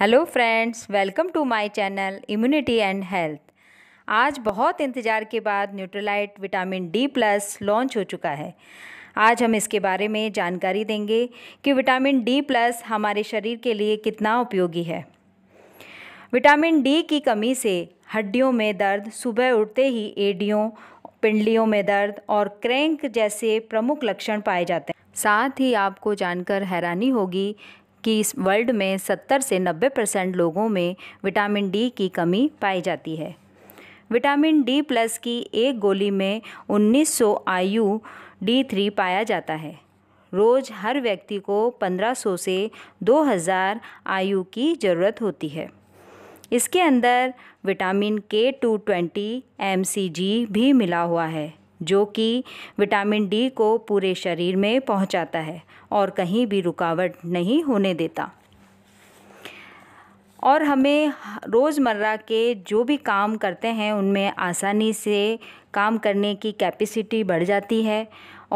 hello friends welcome to my channel immunity and health आज बहुत इंतज़ार के बाद Nutrilite vitamin D plus launch हो चुका है आज हम इसके बारे में जानकारी देंगे कि विटामिन डी प्लस हमारे शरीर के लिए कितना उपयोगी है विटामिन डी की कमी से हड्डियों में दर्द सुबह उठते ही एडियों पिंडलियों में दर्द और क्रैंक जैसे प्रमुख लक्षण पाए जाते हैं साथ ही आपको जानकर हैरानी होगी कि इस वर्ल्ड में 70 से 90 परसेंट लोगों में विटामिन डी की कमी पाई जाती है विटामिन डी प्लस की एक गोली में 1900 आयु डी थ्री पाया जाता है रोज़ हर व्यक्ति को 1500 से 2000 आयु की ज़रूरत होती है इसके अंदर vitamin K two twenty M C G भी मिला हुआ है जो कि विटामिन डी को पूरे शरीर में पहुंचाता है और कहीं भी रुकावट नहीं होने देता और हमें रोज़मर्रा के जो भी काम करते हैं उनमें आसानी से काम करने की कैपेसिटी बढ़ जाती है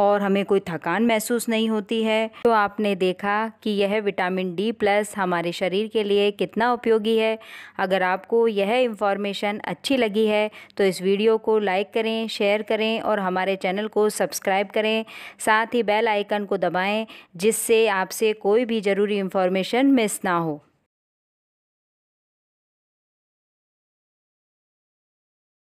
और हमें कोई थकान महसूस नहीं होती है तो आपने देखा कि यह विटामिन डी प्लस हमारे शरीर के लिए कितना उपयोगी है अगर आपको यह इन्फॉर्मेशन अच्छी लगी है तो इस वीडियो को लाइक करें शेयर करें और हमारे चैनल को सब्सक्राइब करें साथ ही बेल आइकन को दबाएं जिससे आपसे कोई भी ज़रूरी इन्फॉर्मेशन मिस ना हो